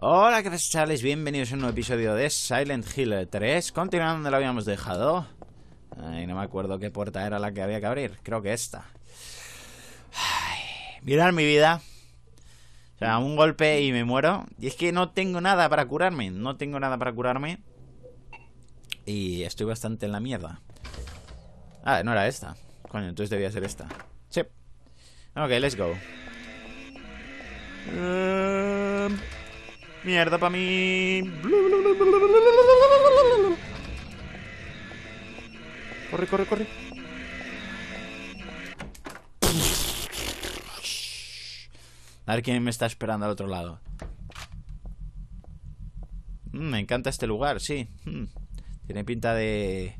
Hola, ¿qué tal chavales? Bienvenidos a un nuevo episodio de Silent Hill 3 Continuando donde lo habíamos dejado Ay, no me acuerdo qué puerta era la que había que abrir Creo que esta Ay, Mirar mi vida O sea, un golpe y me muero Y es que no tengo nada para curarme No tengo nada para curarme Y estoy bastante en la mierda Ah, no era esta Coño, entonces debía ser esta Sí Ok, let's go em, Mierda para mí. Corre, corre, corre. A ver quién me está esperando al otro lado. Mm, me encanta este lugar, sí. Mm, tiene pinta de...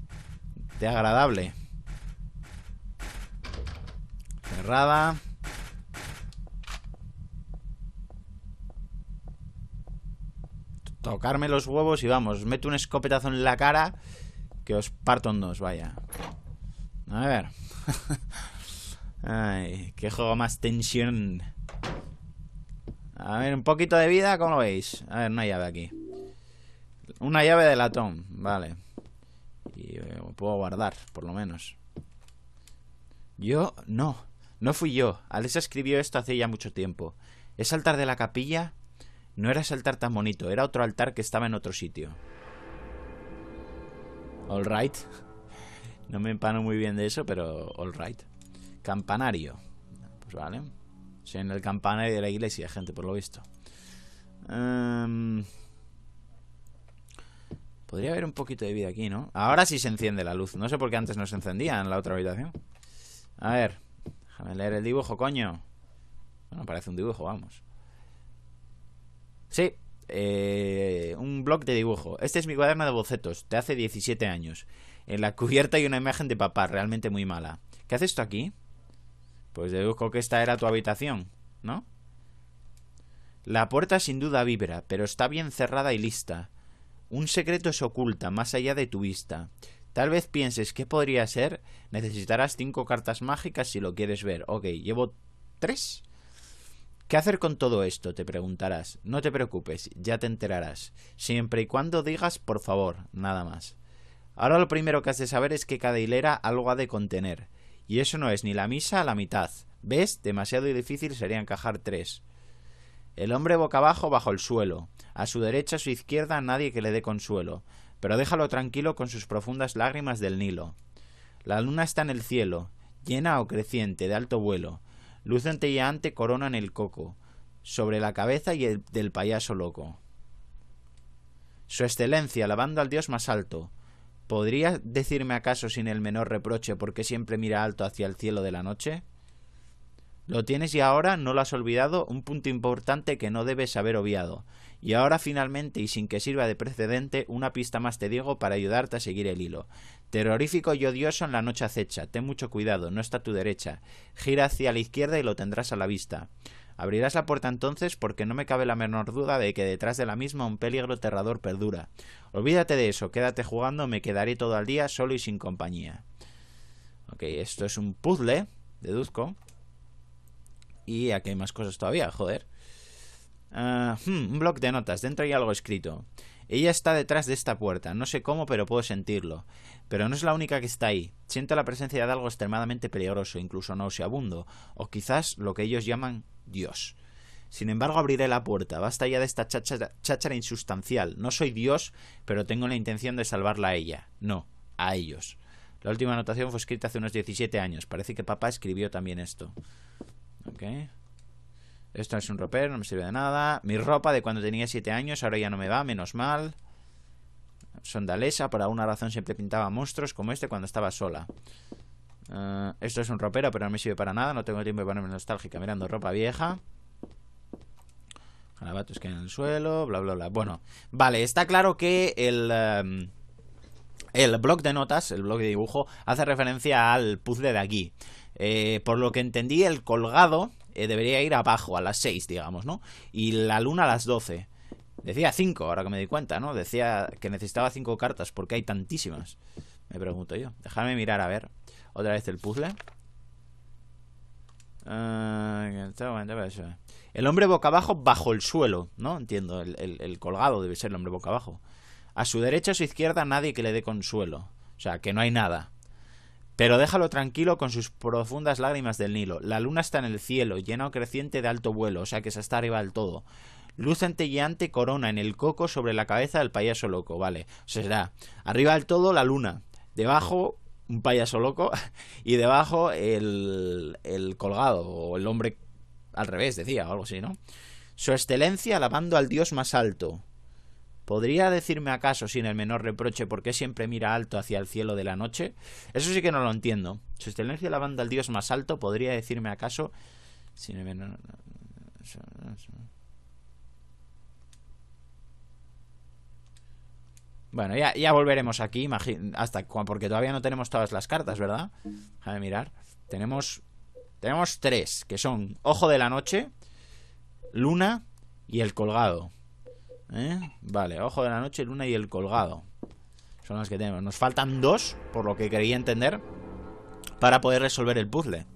de agradable. Cerrada. Tocarme los huevos y vamos, meto un escopetazo en la cara que os parto en dos, vaya. A ver. Ay, qué juego más tensión. A ver, un poquito de vida, ¿cómo lo veis? A ver, una llave aquí. Una llave de latón, vale. Y eh, puedo guardar, por lo menos. Yo, no. No fui yo. Alexa escribió esto hace ya mucho tiempo. ¿Es altar de la capilla? No era ese altar tan bonito, era otro altar que estaba en otro sitio. All right. No me empano muy bien de eso, pero all right. Campanario. Pues vale. en el campanario de la iglesia, gente, por lo visto. Em, podría haber un poquito de vida aquí, ¿no? Ahora sí se enciende la luz. No sé por qué antes no se encendía en la otra habitación. A ver. Déjame leer el dibujo, coño. Bueno, parece un dibujo, vamos. Sí, eh, un blog de dibujo. Este es mi cuaderno de bocetos, de hace 17 años. En la cubierta hay una imagen de papá, realmente muy mala. ¿Qué haces tú aquí? Pues deduzco que esta era tu habitación, ¿no? La puerta sin duda vibra, pero está bien cerrada y lista. Un secreto se oculta más allá de tu vista. Tal vez pienses qué podría ser. Necesitarás cinco cartas mágicas si lo quieres ver. Ok, llevo tres. ¿Qué hacer con todo esto? Te preguntarás. No te preocupes, ya te enterarás. Siempre y cuando digas por favor, nada más. Ahora lo primero que has de saber es que cada hilera algo ha de contener. Y eso no es ni la misa a la mitad. ¿Ves? Demasiado difícil sería encajar tres. El hombre boca abajo bajo el suelo. A su derecha, a su izquierda, nadie que le dé consuelo. Pero déjalo tranquilo con sus profundas lágrimas del Nilo. La luna está en el cielo, llena o creciente, de alto vuelo. Luz corona en el coco, sobre la cabeza y el del payaso loco. Su excelencia, alabando al Dios más alto, podrías decirme acaso sin el menor reproche por qué siempre mira alto hacia el cielo de la noche? Lo tienes y ahora no lo has olvidado, un punto importante que no debes haber obviado. Y ahora finalmente y sin que sirva de precedente, una pista más te digo para ayudarte a seguir el hilo. Terrorífico y odioso en la noche acecha. Ten mucho cuidado, no está a tu derecha. Gira hacia la izquierda y lo tendrás a la vista. Abrirás la puerta entonces porque no me cabe la menor duda de que detrás de la misma un peligro aterrador perdura. Olvídate de eso, quédate jugando, me quedaré todo el día solo y sin compañía. Ok, esto es un puzzle, deduzco. Y aquí hay más cosas todavía, joder. Ah, hmm, un bloc de notas, dentro hay algo escrito. Ella está detrás de esta puerta, no sé cómo, pero puedo sentirlo. Pero no es la única que está ahí. Siento la presencia de algo extremadamente peligroso, incluso nauseabundo, o quizás lo que ellos llaman Dios. Sin embargo, abriré la puerta. Basta ya de esta cháchara, insustancial. No soy Dios, pero tengo la intención de salvarla a ella. No, a ellos. La última anotación fue escrita hace unos 17 años. Parece que papá escribió también esto. Okay. Esto es un ropero, no me sirve de nada. Mi ropa de cuando tenía 7 años, ahora ya no me va, menos mal. Sondalesa, por alguna razón siempre pintaba monstruos como este cuando estaba sola. Eh, esto es un ropero, pero no me sirve para nada. No tengo tiempo de ponerme nostálgica mirando ropa vieja. Jalabatos que en el suelo, bla, bla, bla. Bueno, vale, está claro que el... Em, el blog de notas, el blog de dibujo, hace referencia al puzzle de aquí. Eh, por lo que entendí, el colgado eh, debería ir abajo, a las 6, digamos, ¿no? Y la luna a las 12. Decía 5, ahora que me di cuenta, ¿no? Decía que necesitaba 5 cartas, porque hay tantísimas. Me pregunto yo. Déjame mirar, a ver. Otra vez el puzzle. Ah, este pues, eh. El hombre boca abajo bajo el suelo, ¿no? Entiendo, el, colgado debe ser el hombre boca abajo. A su derecha o su izquierda nadie que le dé consuelo. O sea, que no hay nada. Pero déjalo tranquilo con sus profundas lágrimas del Nilo. La luna está en el cielo, llena o creciente de alto vuelo, o sea que se está arriba del todo. Luz centelleante corona en el coco sobre la cabeza del payaso loco, vale. O sea, arriba del todo la luna, debajo un payaso loco y debajo el, el colgado o el hombre al revés, decía, o algo así, ¿no? Su excelencia alabando al dios más alto. ¿Podría decirme acaso sin el menor reproche por qué siempre mira alto hacia el cielo de la noche? Eso sí que no lo entiendo. Si Su la banda al dios más alto, ¿podría decirme acaso sin el menor... Bueno, ya, ya volveremos aquí, hasta porque todavía no tenemos todas las cartas, ¿verdad? Déjame mirar. Tenemos, tenemos tres, que son Ojo de la Noche, Luna y El Colgado. ¿Eh? Vale, Ojo de la Noche, Luna y El Colgado. Son las que tenemos. Nos faltan dos, por lo que quería entender, para poder resolver el puzzle.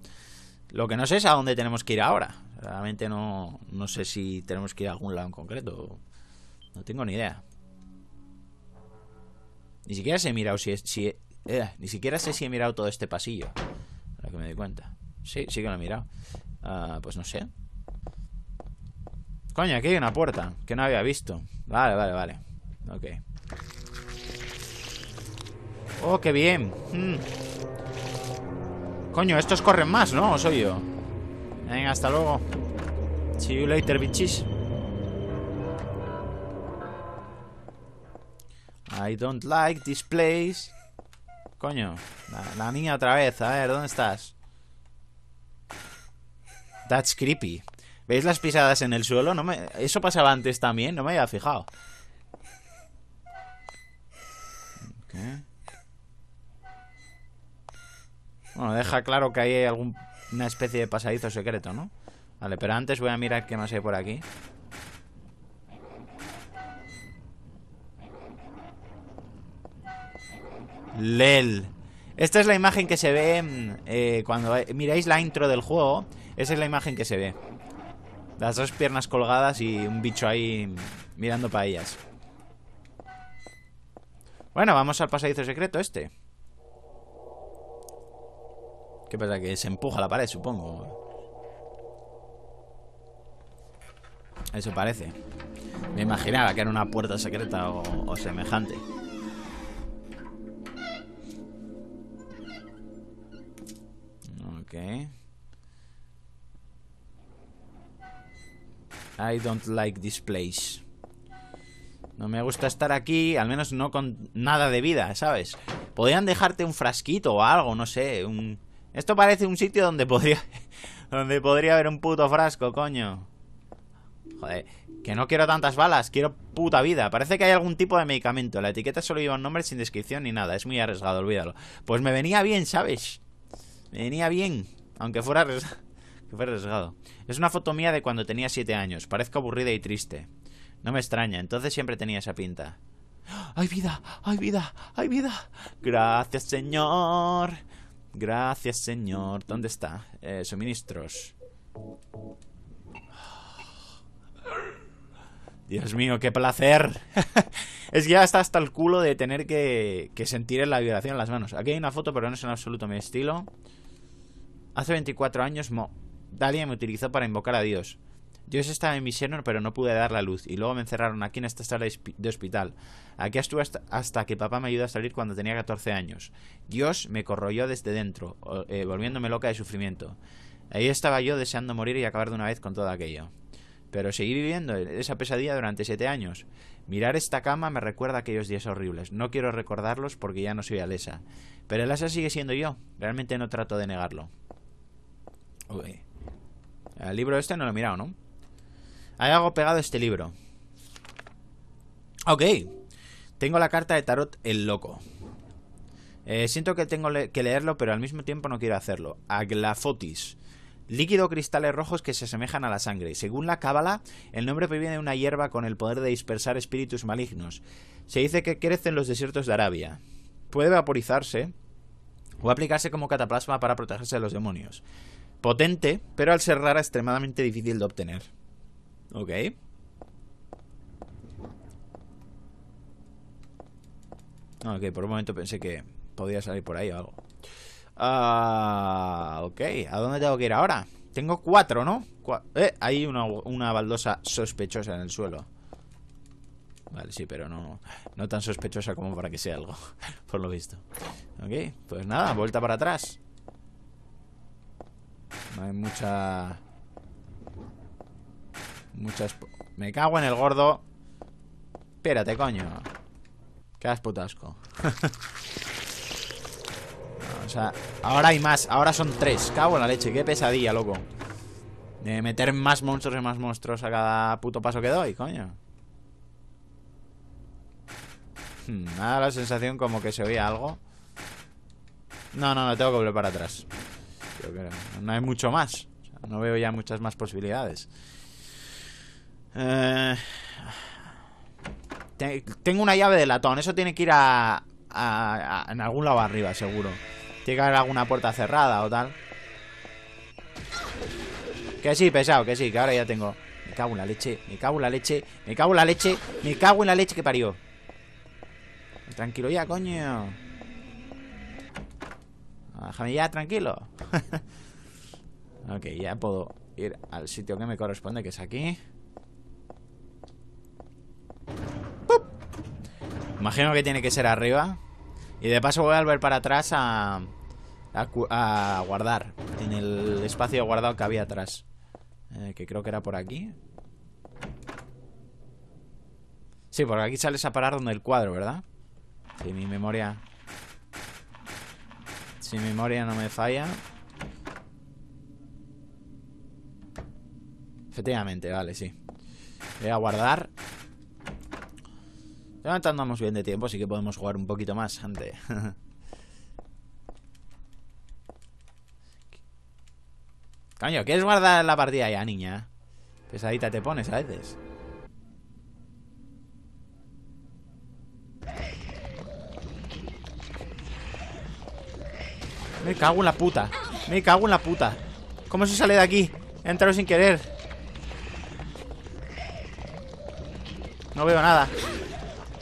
Lo que no sé es a dónde tenemos que ir ahora. Realmente no, no sé si tenemos que ir a algún lado en concreto. No tengo ni idea. Ni siquiera sé mirado si, eh, ni siquiera sé si he mirado todo este pasillo. Para que me doy cuenta. Sí, sí que lo he mirado. Ah, pues no sé. Coño, aquí hay una puerta Que no había visto Vale, vale, vale Ok Oh, qué bien hmm. Coño, estos corren más, ¿no? ¿O soy yo? Venga, hasta luego See you later, bitches I don't like this place Coño La, la niña otra vez A ver, ¿dónde estás? That's creepy ¿Veis las pisadas en el suelo? No Eso pasaba antes también, no me había fijado. Bueno, deja claro que hay alguna especie de pasadizo secreto, ¿no? Vale, pero antes voy a mirar qué más hay por aquí. LEL. Esta es la imagen que se ve mm, eh, cuando miráis la intro del juego. Esa es la imagen que se ve. Las dos piernas colgadas y un bicho ahí mirando para ellas. Bueno, vamos al pasadizo secreto este. ¿Qué pasa? Que se empuja la pared, supongo. Eso parece. Me imaginaba que era una puerta secreta o, semejante. Ok. I don't like this place. No me gusta estar aquí, al menos no con nada de vida, ¿sabes? Podrían dejarte un frasquito o algo, no sé, un... Esto parece un sitio donde podría... donde podría haber un puto frasco, coño. Joder, que no quiero tantas balas, quiero puta vida. Parece que hay algún tipo de medicamento. La etiqueta solo lleva un nombre sin descripción ni nada. Es muy arriesgado, olvídalo. Pues me venía bien, ¿sabes? Me venía bien, aunque fuera arriesgado. Es una foto mía de cuando tenía 7 años. Parezco aburrida y triste. No me extraña, entonces siempre tenía esa pinta. ¡Ay vida! ¡Ay vida! ¡Ay vida! Gracias, señor. Gracias, señor. ¿Dónde está? Eh, suministros. Dios mío, qué placer. es que ya está hasta el culo de tener que, que sentir la vibración en las manos. Aquí hay una foto, pero no es en absoluto mi estilo. Hace 24 años, Mo Dalia me utilizó para invocar a Dios. Dios estaba en mi seno, pero no pude dar la luz, y luego me encerraron aquí en esta sala de hospital. Aquí estuve hasta, que papá me ayudó a salir cuando tenía 14 años. Dios me corroyó desde dentro, eh, volviéndome loca de sufrimiento. Ahí estaba yo deseando morir y acabar de una vez con todo aquello. Pero seguí viviendo esa pesadilla durante siete años. Mirar esta cama me recuerda aquellos días horribles. No quiero recordarlos porque ya no soy Alesa. Pero el asa sigue siendo yo. Realmente no trato de negarlo. El libro este no lo he mirado, ¿no? Hay algo pegado a este libro. Ok. Tengo la carta de Tarot el Loco. Eh, siento que tengo que leerlo, pero al mismo tiempo no quiero hacerlo. Aglafotis. Líquido cristales rojos que se asemejan a la sangre. Según la cábala, el nombre proviene de una hierba con el poder de dispersar espíritus malignos. Se dice que crece en los desiertos de Arabia. Puede vaporizarse o aplicarse como cataplasma para protegerse de los demonios potente, pero al ser rara extremadamente difícil de obtener. Ok. Ah, ok, por un momento pensé que podía salir por ahí o algo. Ah, ok, ¿a dónde tengo que ir ahora? Tengo cuatro, ¿no? Eh, hay una, una baldosa sospechosa en el suelo. Vale, sí, pero no, no tan sospechosa como para que sea algo, por lo visto. Ok, pues nada, vuelta para atrás. No hay mucha... Muchas... Me cago en el gordo. Espérate, coño. Quedas putasco. o sea, ahora hay más. Ahora son tres. Cago en la leche. Qué pesadilla, loco. De meter más monstruos y más monstruos a cada puto paso que doy, coño. Nada, hmm, la sensación como que se oía algo. No, no, no, tengo que volver para atrás no hay mucho más. no veo ya muchas más posibilidades. Eh, tengo una llave de latón. Eso tiene que ir a, a, en algún lado arriba, seguro. Tiene que haber alguna puerta cerrada o tal. Que sí, pesado, que sí, que ahora ya tengo. Me cago en la leche, me cago en la leche, me cago en la leche, me cago en la leche que parió. Tranquilo ya, coño. Déjame ya, tranquilo. ok, ya puedo ir al sitio que me corresponde, que es aquí. Imagino que tiene que ser arriba. Y de paso voy a volver para atrás a, a, guardar. En el espacio guardado que había atrás. Eh, que creo que era por aquí. Sí, porque aquí sales a parar donde el cuadro, ¿verdad? Si mi memoria si mi memoria no me falla. Efectivamente, vale, sí. Voy a guardar. Ya andamos bien de tiempo, así que podemos jugar un poquito más antes. Coño, ¿quieres guardar la partida ya, niña? Pesadita te pones a veces. Me cago en la puta Me cago en la puta ¿Cómo se sale de aquí? He entrado sin querer No veo nada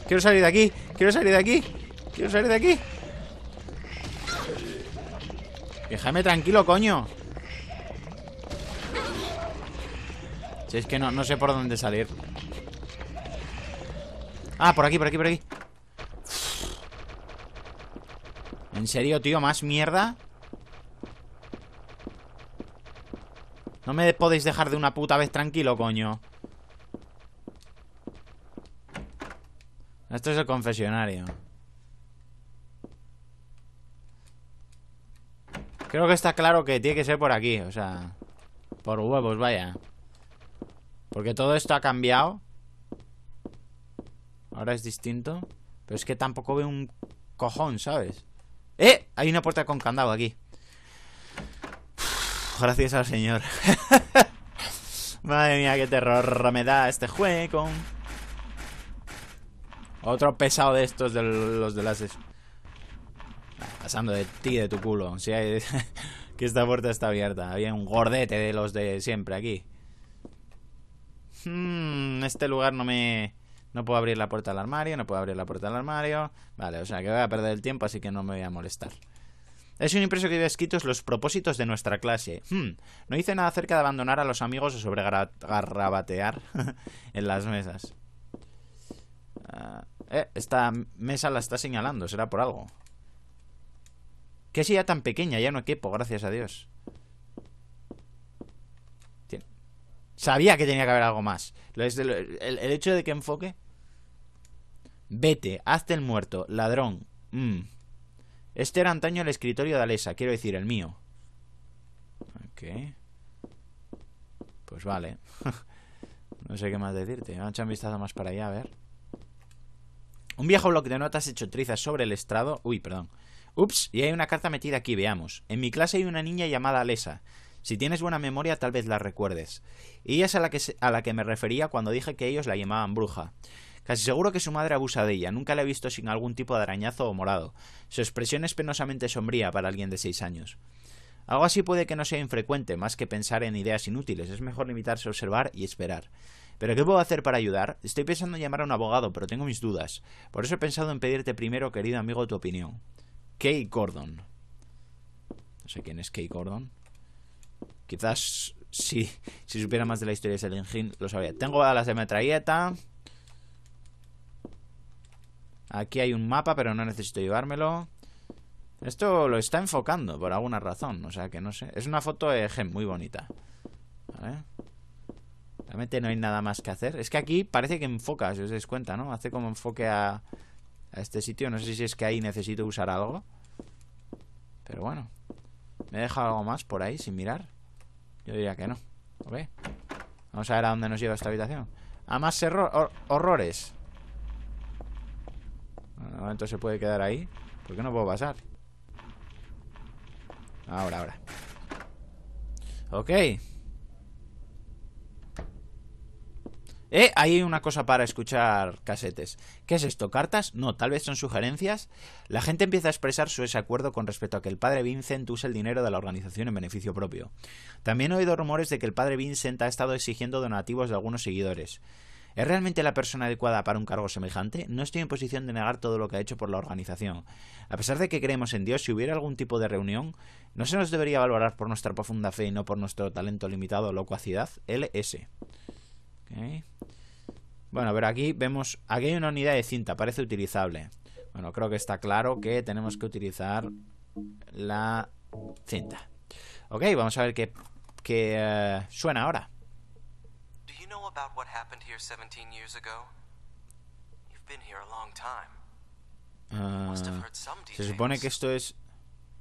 Quiero salir de aquí Quiero salir de aquí Quiero salir de aquí Déjame tranquilo, coño Si es que no, no sé por dónde salir Ah, por aquí, por aquí, por aquí En serio, tío, más mierda No me podéis dejar de una puta vez tranquilo, coño Esto es el confesionario Creo que está claro que tiene que ser por aquí, o sea Por huevos, vaya Porque todo esto ha cambiado Ahora es distinto Pero es que tampoco veo un cojón, ¿sabes? ¡Eh! Hay una puerta con candado aquí. gracias al señor. Madre mía, qué terror me da este juego. Otro pesado de estos de los de las... Ah, pasando de ti, de tu culo. Si hay... que esta puerta está abierta. Había un gordete de los de siempre aquí. Hmm, este lugar no me... No puedo abrir la puerta del armario, no puedo abrir la puerta del armario. Vale, o sea que voy a perder el tiempo, así que no me voy a molestar. Es un impreso que había escritos los propósitos de nuestra clase. Hmm, no hice nada acerca de abandonar a los amigos o sobregarrabatear en las mesas. Ah, eh, esta mesa la está señalando, será por algo. Que silla tan pequeña, ya no equipo, gracias a Dios. Sabía que tenía que haber algo más. el hecho de que enfoque Vete, hazte el muerto, ladrón. Mm. Este era antaño el escritorio de Alesa, quiero decir, el mío. Ok. Pues vale. no sé qué más decirte. Vamos a un vistazo más para allá, a ver. Un viejo bloque de notas hecho trizas sobre el estrado. Uy, perdón. Ups, y hay una carta metida aquí, veamos. En mi clase hay una niña llamada Alesa. Si tienes buena memoria, tal vez la recuerdes. Y ella es a la que, a la que me refería cuando dije que ellos la llamaban bruja seguro que su madre abusa de ella, nunca la he visto sin algún tipo de arañazo o morado. Su expresión es penosamente sombría para alguien de seis años. Algo así puede que no sea infrecuente, más que pensar en ideas inútiles, es mejor limitarse a observar y esperar. ¿Pero qué puedo hacer para ayudar? Estoy pensando en llamar a un abogado, pero tengo mis dudas. Por eso he pensado en pedirte primero, querido amigo, tu opinión. Kay Gordon. No sé quién es Kay Gordon. Quizás si supiera más de la historia de Selengin, lo sabía. Tengo alas de metralleta. Aquí hay un mapa, pero no necesito llevármelo. Esto lo está enfocando por alguna razón. O sea que no sé. Es una foto de e muy bonita. ¿Vale? Realmente no hay nada más que hacer. Es que aquí parece que enfoca, si os dais cuenta, ¿no? Hace como enfoque a, este sitio. No sé si es que ahí necesito usar algo. Pero bueno. ¿Me he dejado algo más por ahí sin mirar? Yo diría que no. Vamos a ver a dónde nos lleva esta habitación. A más horrores. De momento se puede quedar ahí. ¿Por qué no puedo pasar? Ahora, ahora. Ok. Eh, hay una cosa para escuchar casetes. ¿Qué es esto? ¿Cartas? No, tal vez son sugerencias. La gente empieza a expresar su desacuerdo con respecto a que el padre Vincent use el dinero de la organización en beneficio propio. También he oído rumores de que el padre Vincent ha estado exigiendo donativos de algunos seguidores. ¿Es realmente la persona adecuada para un cargo semejante? No estoy en posición de negar todo lo que ha hecho por la organización. A pesar de que creemos en Dios, si hubiera algún tipo de reunión, ¿no se nos debería valorar por nuestra profunda fe y no por nuestro talento limitado o locuacidad? LS. Bueno, a ver, aquí vemos, aquí hay una unidad de cinta, parece utilizable. Bueno, creo que está claro que tenemos que utilizar la cinta. Ok, vamos a ver qué, eh, suena ahora. know about what happened here 17 years ago? You've been here a long time. Uh, must have uh, heard some se supone que esto es.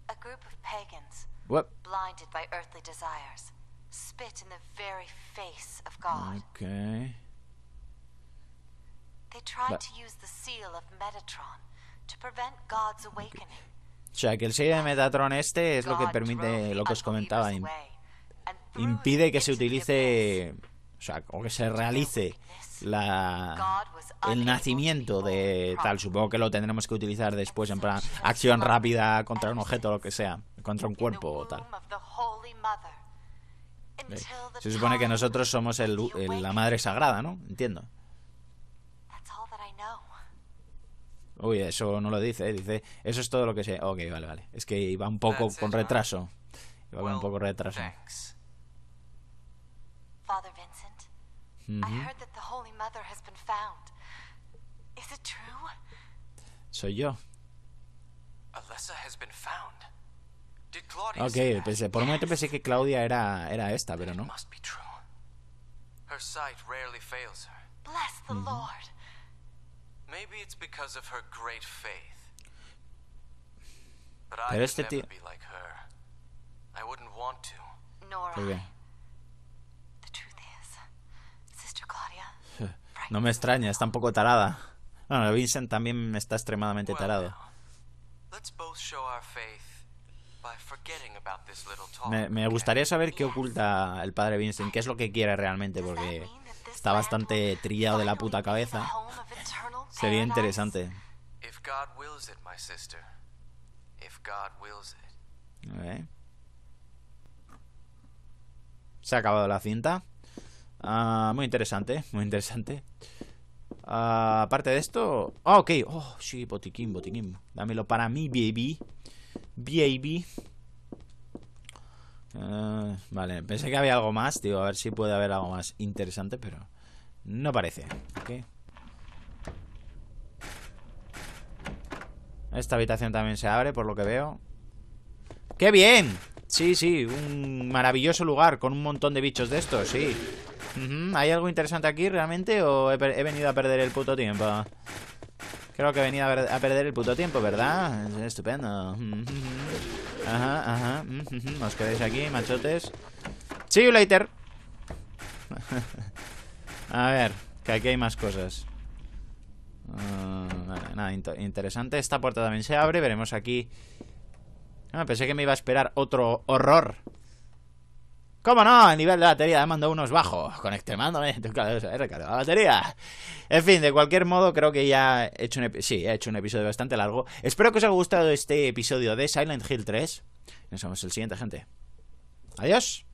A group of pagans, what? blinded by earthly desires, spit in the very face of God. Okay. They tried to use the seal of Metatron to prevent God's awakening. O sea, que el sello de Metatron este es lo que permite lo que os comentaba. Impide que se utilice o sea, o que se realice el nacimiento de tal, supongo que lo tendremos que utilizar después en plan acción rápida contra un objeto o lo que sea, contra un cuerpo o tal. Se supone que nosotros somos el, la madre sagrada, ¿no? Entiendo. Uy, eso no lo dice, eh, dice, eso es todo lo que sé. Ok, vale, vale. Es que iba un poco con retraso. Iba con un poco retraso. Mm -hmm. I mm-hmm. heard that the Holy Mother has been found. Is it true? So yo. Alessa has been found. Did Claudia ok, pensé, por un momento pensé que Claudia era, era esta, pero no. Must be true. Her sight rarely fails her. Bless the mm -hmm. Lord. Maybe it's because of her great faith. But I pero never tío... be like her. I wouldn't want to. Nor I. No me extraña, está un poco tarada. Bueno, Vincent también está extremadamente tarado. Me, gustaría saber qué oculta el padre Vincent, qué es lo que quiere realmente, porque está bastante trillado de la puta cabeza. Sería interesante. Se ha acabado la cinta. Ah, muy interesante, muy interesante. Ah, aparte de esto... Ah, ok. Oh, sí, botiquín, botiquín. Dámelo para mí, baby. Baby. Ah, vale, pensé que había algo más. tío a ver si puede haber algo más interesante, pero... No parece. Ok. Esta habitación también se abre, por lo que veo. ¡Qué bien! Sí, sí, un maravilloso lugar con un montón de bichos de estos, sí. ¿Hay algo interesante aquí realmente o he, venido a perder el puto tiempo? Creo que he venido a, perder el puto tiempo, ¿verdad? Estupendo. Ajá, ajá. Os quedáis aquí, machotes. See you later. a ver, que aquí hay más cosas. Mm, nada, interesante. Esta puerta también se abre. Veremos aquí. Ah, pensé que me iba a esperar otro horror. ¿Cómo no? El nivel de batería de mando unos bajos. Con eso la batería. En fin, de cualquier modo, creo que ya he hecho un, he hecho un episodio bastante largo. Espero que os haya gustado este episodio de Silent Hill 3. Nos vemos el siguiente, gente. Adiós.